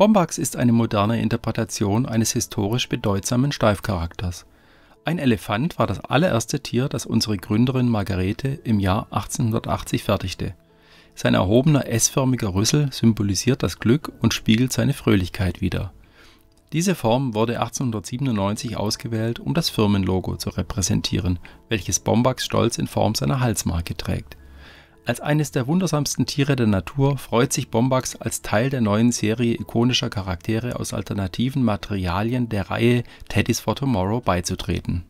Bombax ist eine moderne Interpretation eines historisch bedeutsamen Steifcharakters. Ein Elefant war das allererste Tier, das unsere Gründerin Margarete im Jahr 1880 fertigte. Sein erhobener S-förmiger Rüssel symbolisiert das Glück und spiegelt seine Fröhlichkeit wider. Diese Form wurde 1897 ausgewählt, um das Firmenlogo zu repräsentieren, welches Bombax stolz in Form seiner Halsmarke trägt als eines der wundersamsten Tiere der Natur freut sich Bombax als Teil der neuen Serie ikonischer Charaktere aus alternativen Materialien der Reihe Teddies for Tomorrow beizutreten